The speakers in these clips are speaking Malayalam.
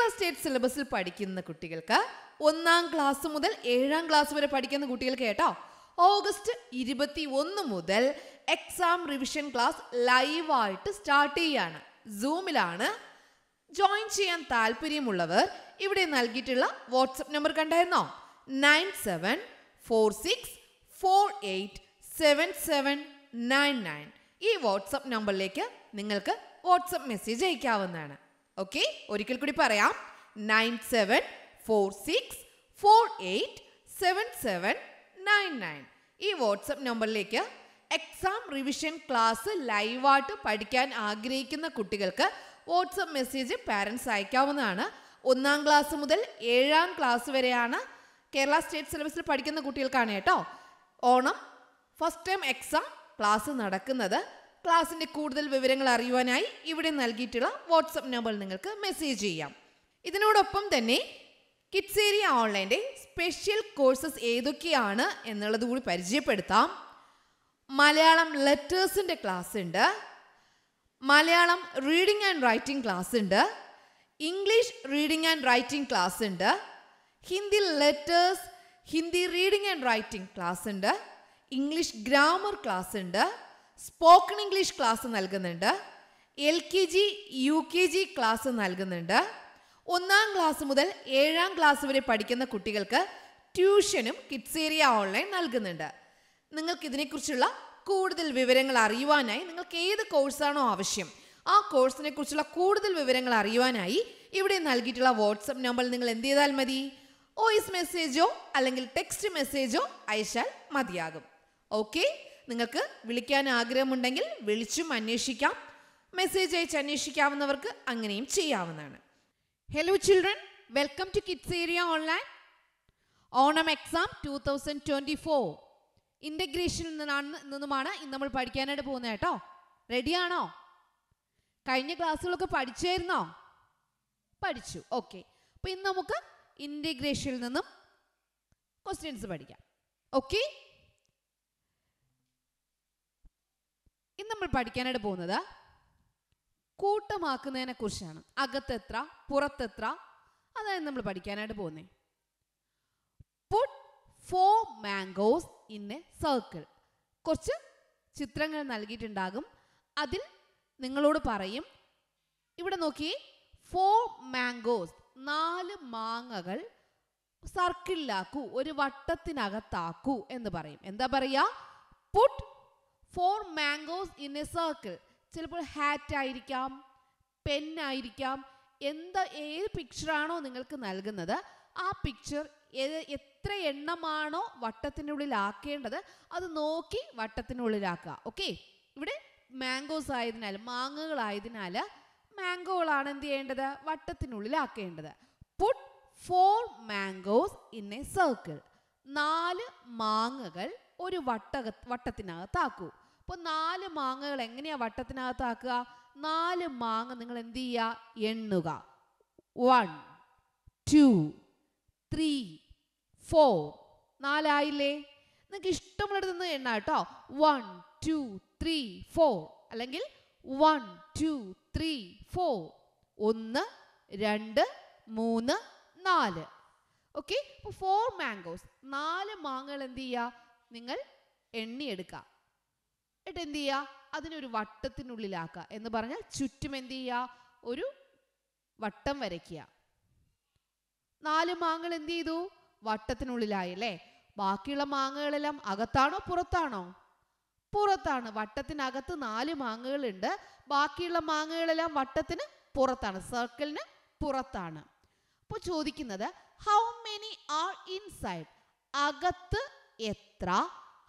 ക്ലാസ് സ്റ്റേറ്റ് സിലബസിൽ പഠിക്കുന്ന കുട്ടികൾക്ക് ഒന്നാം ക്ലാസ് മുതൽ ഏഴാം ക്ലാസ് വരെ പഠിക്കുന്ന കുട്ടികൾക്ക് കേട്ടോ ഓഗസ്റ്റ് ഇരുപത്തി ഒന്ന് മുതൽ എക്സാം റിവിഷൻ ക്ലാസ് ലൈവായിട്ട് സ്റ്റാർട്ട് ചെയ്യാണ് സൂമിലാണ് ജോയിൻ ചെയ്യാൻ താല്പര്യമുള്ളവർ ഇവിടെ നൽകിയിട്ടുള്ള വാട്സപ്പ് നമ്പർ കണ്ടായിരുന്നോ nine seven four six four eight seven seven nine nine ഈ വാട്സപ്പ് നമ്പറിലേക്ക് നിങ്ങൾക്ക് വാട്സപ്പ് മെസ്സേജ് അയക്കാവുന്നതാണ് ഓക്കെ ഒരിക്കൽ കൂടി പറയാം nine seven four six four eight seven seven nine nine ഈ വാട്സപ്പ് നമ്പറിലേക്ക് എക്സാം റിവിഷൻ ക്ലാസ് ലൈവായിട്ട് പഠിക്കാൻ ആഗ്രഹിക്കുന്ന കുട്ടികൾക്ക് വാട്സപ്പ് മെസ്സേജ് പാരൻസ് അയക്കാവുന്നതാണ് ഒന്നാം ക്ലാസ് മുതൽ ഏഴാം ക്ലാസ് വരെയാണ് കേരള സ്റ്റേറ്റ് സിലബസിൽ പഠിക്കുന്ന കുട്ടികൾക്കാണ് കേട്ടോ Onam first time exam class നടക്കുന്നത് ക്ലാസ്സിൻ്റെ കൂടുതൽ വിവരങ്ങൾ അറിയുവാനായി ഇവിടെ നൽകിയിട്ടുള്ള വാട്സപ്പ് നമ്പറിൽ നിങ്ങൾക്ക് മെസ്സേജ് ചെയ്യാം ഇതിനോടൊപ്പം തന്നെ കിറ്റ്സേരി ഓൺലൈൻ്റെ സ്പെഷ്യൽ കോഴ്സസ് ഏതൊക്കെയാണ് എന്നുള്ളത് കൂടി പരിചയപ്പെടുത്താം മലയാളം ലെറ്റേഴ്സിൻ്റെ ക്ലാസ് ഉണ്ട് Malayalam reading and writing class ഉണ്ട് English reading and writing class ഉണ്ട് Hindi letters Hindi reading and writing class ഉണ്ട് ഇംഗ്ലീഷ് ഗ്രാമർ ക്ലാസ് ഉണ്ട് സ്പോക്കൺ ഇംഗ്ലീഷ് ക്ലാസ് നൽകുന്നുണ്ട് L K G U K G class നൽകുന്നുണ്ട് ഒന്നാം ക്ലാസ് മുതൽ ഏഴാം ക്ലാസ് വരെ പഠിക്കുന്ന കുട്ടികൾക്ക് ട്യൂഷനും കിഡ്സേരിയ ഓൺലൈൻ നൽകുന്നുണ്ട് നിങ്ങൾക്ക് ഇതിനെക്കുറിച്ചുള്ള കൂടുതൽ വിവരങ്ങൾ അറിയുവാനായി നിങ്ങൾക്ക് ഏത് കോഴ്സാണോ ആവശ്യം ആ കോഴ്സിനെ കുറിച്ചുള്ള കൂടുതൽ വിവരങ്ങൾ അറിയുവാനായി ഇവിടെ നൽകിയിട്ടുള്ള വാട്സപ്പ് നമ്പർ നിങ്ങൾ എന്ത് ചെയ്താൽ മതി വോയിസ് മെസ്സേജോ അല്ലെങ്കിൽ ടെക്സ്റ്റ് മെസ്സേജോ അയച്ചാൽ മതിയാകും ഓക്കെ നിങ്ങൾക്ക് വിളിക്കാൻ ആഗ്രഹമുണ്ടെങ്കിൽ വിളിച്ചും അന്വേഷിക്കാം മെസ്സേജ് അയച്ച് അന്വേഷിക്കാവുന്നവർക്ക് അങ്ങനെയും ചെയ്യാവുന്നതാണ് hello children welcome to kids area online Onam exam two thousand twenty four ഇൻ്റഗ്രേഷനിൽ നിന്നാണ് നിന്നുമാണ് ഇന്ന് നമ്മൾ പഠിക്കാനായിട്ട് പോകുന്നത് കേട്ടോ റെഡിയാണോ കഴിഞ്ഞ ക്ലാസ്സുകളൊക്കെ പഠിച്ചായിരുന്നോ പഠിച്ചു ഓക്കെ അപ്പോൾ ഇന്ന് നമുക്ക് ഇൻറ്റഗ്രേഷനിൽ നിന്നും ക്വസ്റ്റ്യൻസ് പഠിക്കാം ഓക്കെ നമ്മൾ പഠിക്കാനായിട്ട് പോകുന്നത് കൂട്ടമാക്കുന്നതിനെ കുറിച്ചാണ് അകത്തെത്ര പുറത്തെത്ര അതായത് നമ്മൾ പഠിക്കാനായിട്ട് പോകുന്നത് put four mangoes in a circle കുറച്ച് ചിത്രങ്ങൾ നൽകിയിട്ടുണ്ടാകും അതിൽ നിങ്ങളോട് പറയും ഇവിടെ നോക്കി ഫോർ മാംഗോസ് നാല് മാങ്ങകൾ സർക്കിളിലാക്കൂ ഒരു വട്ടത്തിനകത്താക്കൂ എന്ന് പറയും എന്താ പറയുക put four mangoes in a circle ചിലപ്പോൾ ഹാറ്റ് ആയിരിക്കാം പെൻ ആയിരിക്കാം എന്ത് ഏത് പിക്ചറാണോ നിങ്ങൾക്ക് നൽകുന്നത് ആ പിക്ചർ എത്ര എണ്ണമാണോ വട്ടത്തിനുള്ളിലാക്കേണ്ടത് അത് നോക്കി വട്ടത്തിനുള്ളിലാക്കുക ഓക്കെ ഇവിടെ മാംഗോസ് ആയതിനാൽ മാങ്ങകളായതിനാൽ മാംഗോകളാണ് എന്ത് ചെയ്യേണ്ടത് വട്ടത്തിനുള്ളിലാക്കേണ്ടത് put four mangoes in a circle നാല് മാങ്ങകൾ ഒരു വട്ടക വട്ടത്തിനകത്താക്കൂ അപ്പൊ നാല് മാങ്ങകൾ വട്ടത്തിനകത്ത് വട്ടത്തിനകത്താക്കുക നാല് മാങ്ങ നിങ്ങൾ എന്ത് ചെയ്യുക എണ്ണുക വൺ ടു ത്രീ ഫോർ നാലായില്ലേ നിങ്ങൾക്ക് ഇഷ്ടമുള്ളിടത്ത് നിന്ന് എണ്ണ കേട്ടോ വൺ ടു ത്രീ ഫോർ അല്ലെങ്കിൽ വൺ ടു ത്രീ ഫോർ ഒന്ന് രണ്ട് മൂന്ന് നാല് ഓക്കെ അപ്പോൾ ഫോർ മാംഗോസ് നാല് മാങ്ങകൾ എന്ത് ചെയ്യുക നിങ്ങൾ എണ്ണിയെടുക്കുക എന്നിട്ട് എന്ത് ചെയ്യുക അതിനൊരു വട്ടത്തിനുള്ളിലാക്കുക എന്ന് പറഞ്ഞാൽ ചുറ്റും എന്ത് ചെയ്യുക ഒരു വട്ടം വരയ്ക്കുക നാല് മാങ്ങകൾ എന്ത് ചെയ്തു വട്ടത്തിനുള്ളിലായി അല്ലേ ബാക്കിയുള്ള മാങ്ങകളെല്ലാം അകത്താണോ പുറത്താണോ പുറത്താണ് വട്ടത്തിനകത്ത് നാല് മാങ്ങകളുണ്ട് ബാക്കിയുള്ള മാങ്ങകളെല്ലാം വട്ടത്തിന് പുറത്താണ് സർക്കിളിന് പുറത്താണ് അപ്പോൾ ചോദിക്കുന്നത് ഹൗ മെനി ആർ ഇൻസൈഡ് അകത്ത് എത്ര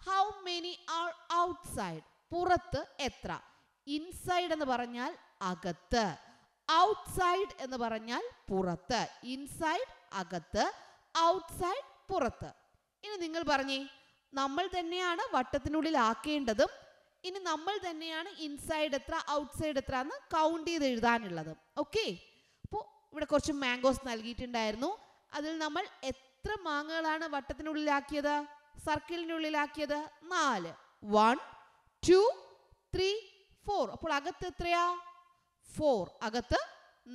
ഹൗ മെനി ആർ ഔട്ട്സൈഡ് പുറത്ത് എത്ര ഇൻസൈഡ് എന്ന് പറഞ്ഞാൽ അകത്ത് ഔട്ട്സൈഡ് എന്ന് പറഞ്ഞാൽ പുറത്ത് ഇൻസൈഡ് അകത്ത് ഔട്ട്സൈഡ് പുറത്ത് ഇനി നിങ്ങൾ പറഞ്ഞേ നമ്മൾ തന്നെയാണ് വട്ടത്തിനുള്ളിൽ ആക്കേണ്ടതും ഇനി നമ്മൾ തന്നെയാണ് ഇൻസൈഡ് എത്ര ഔട്ട്സൈഡ് എത്ര എന്ന് കൗണ്ട് ചെയ്ത് എഴുതാനുള്ളതും ഓക്കെ അപ്പോൾ ഇവിടെ കുറച്ച് മാംഗോസ് നൽകിയിട്ടുണ്ടായിരുന്നു അതിൽ നമ്മൾ എത്ര മാങ്ങകളാണ് വട്ടത്തിനുള്ളിലാക്കിയത് സർക്കിളിനുള്ളിലാക്കിയത് നാല് വൺ ടു ത്രീ ഫോർ അപ്പോൾ അകത്ത് എത്രയാ ഫോർ അകത്ത്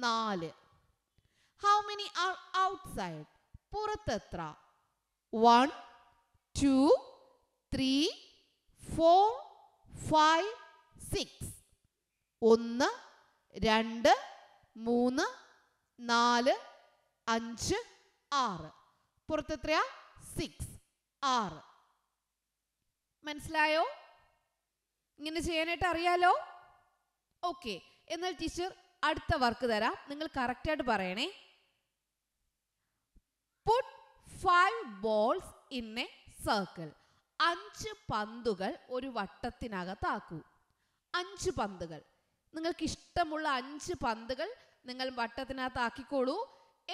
നാല് ഹൗ മെനി ആർ ഔട്ട്സൈഡ് പുറത്ത് എത്ര one two three four five six ഒന്ന് രണ്ട് മൂന്ന് നാല് അഞ്ച് ആറ് പുറത്ത് പുറത്തെത്രയാ സിക്സ് ആറ് മനസ്സിലായോ ഇങ്ങനെ ചെയ്യാനായിട്ട് അറിയാലോ ഓക്കെ എന്നാൽ ടീച്ചർ അടുത്ത വർക്ക് തരാം നിങ്ങൾ കറക്റ്റായിട്ട് പറയണേ put five balls in a circle അഞ്ച് പന്തുകൾ ഒരു വട്ടത്തിനകത്താക്കൂ അഞ്ച് പന്തുകൾ നിങ്ങൾക്ക് ഇഷ്ടമുള്ള അഞ്ച് പന്തുകൾ നിങ്ങൾ വട്ടത്തിനകത്ത് ആക്കിക്കോളൂ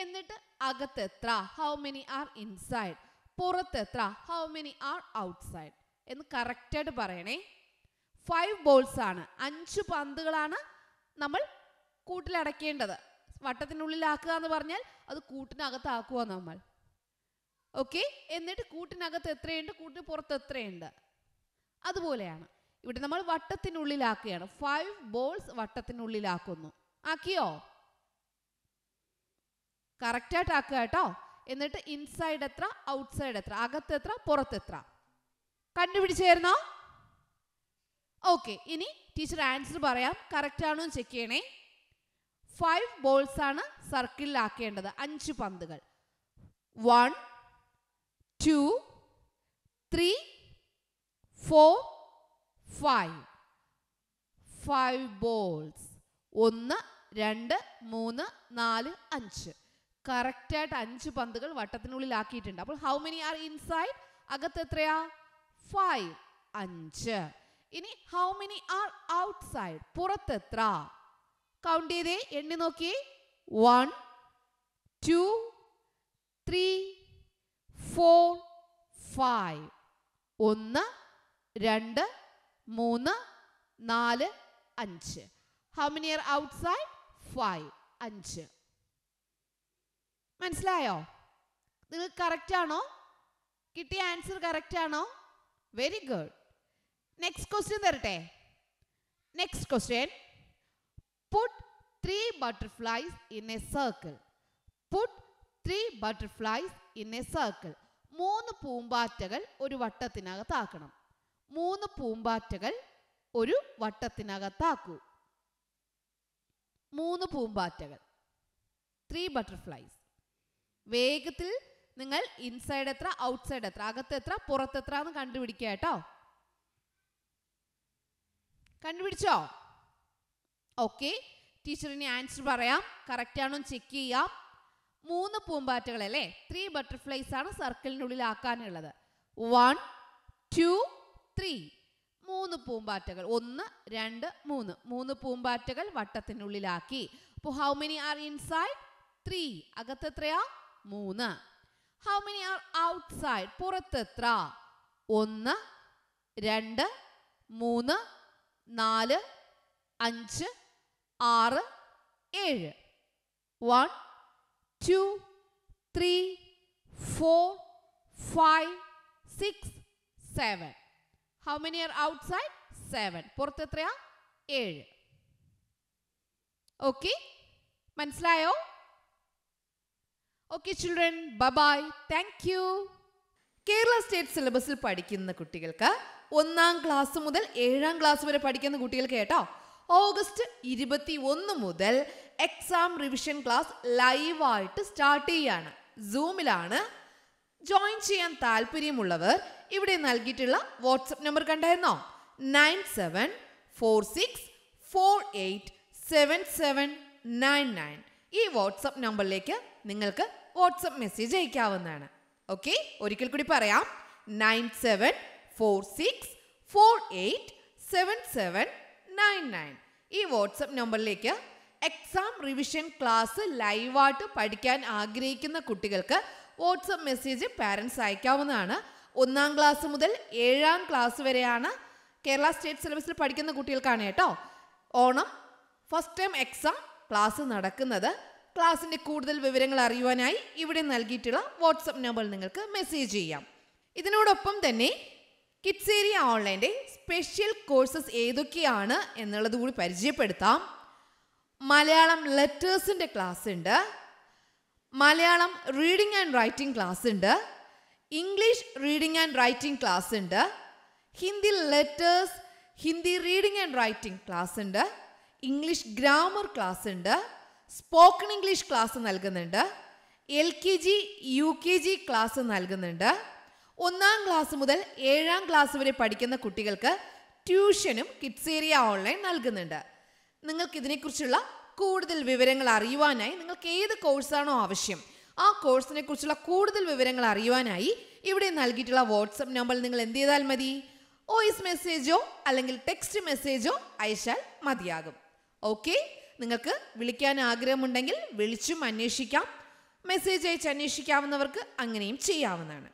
എന്നിട്ട് അകത്തെത്ര ഹൗ മെനി ആർ ഇൻസൈഡ് പുറത്തെത്ര ഹൗ മെനി ആർ ഔട്ട്സൈഡ് എന്ന് കറക്റ്റായിട്ട് പറയണേ ഫൈവ് ബോൾസ് ആണ് അഞ്ച് പന്തുകളാണ് നമ്മൾ കൂട്ടിലടക്കേണ്ടത് വട്ടത്തിനുള്ളിലാക്കുക എന്ന് പറഞ്ഞാൽ അത് കൂട്ടിനകത്താക്കുക നമ്മൾ ഓക്കെ എന്നിട്ട് കൂട്ടിനകത്ത് എത്രയുണ്ട് കൂട്ടിന് പുറത്ത് എത്രയുണ്ട് അതുപോലെയാണ് ഇവിടെ നമ്മൾ വട്ടത്തിനുള്ളിലാക്കുകയാണ് ഫൈവ് ബോൾസ് വട്ടത്തിനുള്ളിലാക്കുന്നു ആക്കിയോ കറക്റ്റായിട്ട് ആക്കുക കേട്ടോ എന്നിട്ട് ഇൻസൈഡ് എത്ര ഔട്ട്സൈഡ് എത്ര അകത്ത് എത്ര പുറത്തെത്ര കണ്ടുപിടിച്ചേരുന്നോ ഓക്കെ ഇനി ടീച്ചർ ആൻസർ പറയാം കറക്റ്റ് ആണോ ചെക്ക് ചെയ്യണേ ഫൈവ് ബോൾസ് ആണ് സർക്കിളിലാക്കേണ്ടത് അഞ്ച് പന്തുകൾ one two three four five five balls ഒന്ന് രണ്ട് മൂന്ന് നാല് അഞ്ച് കറക്റ്റായിട്ട് അഞ്ച് പന്തുകൾ വട്ടത്തിനുള്ളിലാക്കിയിട്ടുണ്ട് അപ്പോൾ ഹൗ മെനി ആർ ഇൻസൈഡ് അകത്ത് എത്രയാ ഫൈവ് അഞ്ച് ഇനി ഹൗ മെനി ആർ ഔട്ട്സൈഡ് എത്ര കൗണ്ട് ചെയ്തേ എണ്ണി നോക്കി one two three four five ഒന്ന് രണ്ട് മൂന്ന് നാല് അഞ്ച് how many are outside five അഞ്ച് മനസ്സിലായോ നിങ്ങൾ കറക്റ്റ് ആണോ കിട്ടിയ ആൻസർ കറക്റ്റ് ആണോ വെരി ഗുഡ് നെക്സ്റ്റ് ക്വസ്റ്റ്യൻ തരട്ടെ next question put three butterflies in a circle put three butterflies in a circle മൂന്ന് പൂമ്പാറ്റകൾ ഒരു വട്ടത്തിനകത്താക്കണം മൂന്ന് പൂമ്പാറ്റകൾ ഒരു വട്ടത്തിനകത്താക്കൂ മൂന്ന് പൂമ്പാറ്റകൾ ത്രീ ബട്ടർഫ്ലൈസ് വേഗത്തിൽ നിങ്ങൾ ഇൻസൈഡ് എത്ര ഔട്ട്സൈഡ് എത്ര അകത്തെത്ര പുറത്തെത്ര എന്ന് കണ്ടുപിടിക്കുക കേട്ടോ കണ്ടുപിടിച്ചോ ഓക്കെ ടീച്ചറിന് ആൻസർ പറയാം കറക്റ്റാണോ ചെക്ക് ചെയ്യാം മൂന്ന് പൂമ്പാറ്റകൾ അല്ലേ ത്രീ ബട്ടർഫ്ലൈസ് ആണ് സർക്കിളിൻ്റെ ഉള്ളിൽ ആക്കാനുള്ളത് വൺ ടു ത്രീ മൂന്ന് പൂമ്പാറ്റകൾ ഒന്ന് രണ്ട് മൂന്ന് മൂന്ന് പൂമ്പാറ്റകൾ വട്ടത്തിനുള്ളിലാക്കി അപ്പോൾ how many are inside three അകത്ത് എത്രയാ മൂന്ന് ഹൗ മെനി ആർ ഔട്ട്സൈഡ് പുറത്ത് എത്ര ഒന്ന് രണ്ട് മൂന്ന് 4 5 6 7 1 2 3 4 5 6 7 how many are outside 7 porthu etraya 7 okay manasilayo okay children bye bye thank you Kerala state സിലബസിൽ പഠിക്കുന്ന കുട്ടികൾക്ക് ഒന്നാം ക്ലാസ് മുതൽ ഏഴാം ക്ലാസ് വരെ പഠിക്കുന്ന കുട്ടികൾക്ക് കേട്ടോ ഓഗസ്റ്റ് ഇരുപത്തി ഒന്ന് മുതൽ എക്സാം റിവിഷൻ ക്ലാസ് ലൈവായിട്ട് സ്റ്റാർട്ട് ചെയ്യാണ് സൂമിലാണ് ജോയിൻ ചെയ്യാൻ താല്പര്യമുള്ളവർ ഇവിടെ നൽകിയിട്ടുള്ള വാട്സപ്പ് നമ്പർ കണ്ടായിരുന്നോ nine seven four six four eight seven seven nine nine ഈ വാട്സപ്പ് നമ്പറിലേക്ക് നിങ്ങൾക്ക് വാട്സപ്പ് മെസ്സേജ് അയക്കാവുന്നതാണ് ഓക്കെ ഒരിക്കൽ കൂടി പറയാം nine seven four six four eight seven seven nine nine ഈ വാട്സപ്പ് നമ്പറിലേക്ക് എക്സാം റിവിഷൻ ക്ലാസ് ലൈവായിട്ട് പഠിക്കാൻ ആഗ്രഹിക്കുന്ന കുട്ടികൾക്ക് വാട്സപ്പ് മെസ്സേജ് പാരൻസ് അയക്കാവുന്നതാണ് ഒന്നാം ക്ലാസ് മുതൽ ഏഴാം ക്ലാസ് വരെയാണ് കേരള സ്റ്റേറ്റ് സിലബസിൽ പഠിക്കുന്ന കുട്ടികൾക്കാണ് കേട്ടോ Onam first time exam class നടക്കുന്നത് ക്ലാസ്സിൻ്റെ കൂടുതൽ വിവരങ്ങൾ അറിയുവാനായി ഇവിടെ നൽകിയിട്ടുള്ള വാട്സപ്പ് നമ്പറിൽ നിങ്ങൾക്ക് മെസ്സേജ് ചെയ്യാം ഇതിനോടൊപ്പം തന്നെ കിഡ്സ് ഓൺലൈൻ്റെ സ്പെഷ്യൽ കോഴ്സസ് ഏതൊക്കെയാണ് എന്നുള്ളത് കൂടി പരിചയപ്പെടുത്താം മലയാളം ലെറ്റേഴ്സിൻ്റെ ക്ലാസ് ഉണ്ട് Malayalam reading and writing class ഉണ്ട് English reading and writing class ഉണ്ട് Hindi letters Hindi reading and writing class ഉണ്ട് ഇംഗ്ലീഷ് ഗ്രാമർ ക്ലാസ് ഉണ്ട് സ്പോക്കൺ ഇംഗ്ലീഷ് ക്ലാസ് നൽകുന്നുണ്ട് L K G U K G class നൽകുന്നുണ്ട് ഒന്നാം ക്ലാസ് മുതൽ ഏഴാം ക്ലാസ് വരെ പഠിക്കുന്ന കുട്ടികൾക്ക് ട്യൂഷനും കിഡ്സേരിയ ഓൺലൈൻ നൽകുന്നുണ്ട് നിങ്ങൾക്ക് ഇതിനെക്കുറിച്ചുള്ള കൂടുതൽ വിവരങ്ങൾ അറിയുവാനായി നിങ്ങൾക്ക് ഏത് കോഴ്സാണോ ആവശ്യം ആ കോഴ്സിനെ കുറിച്ചുള്ള കൂടുതൽ വിവരങ്ങൾ അറിയുവാനായി ഇവിടെ നൽകിയിട്ടുള്ള വാട്സപ്പ് നമ്പർ നിങ്ങൾ എന്ത് ചെയ്താൽ മതി വോയിസ് മെസ്സേജോ അല്ലെങ്കിൽ ടെക്സ്റ്റ് മെസ്സേജോ അയച്ചാൽ മതിയാകും ഓക്കെ നിങ്ങൾക്ക് വിളിക്കാൻ ആഗ്രഹമുണ്ടെങ്കിൽ വിളിച്ചും അന്വേഷിക്കാം മെസ്സേജ് അയച്ച് അന്വേഷിക്കാവുന്നവർക്ക് അങ്ങനെയും ചെയ്യാവുന്നതാണ്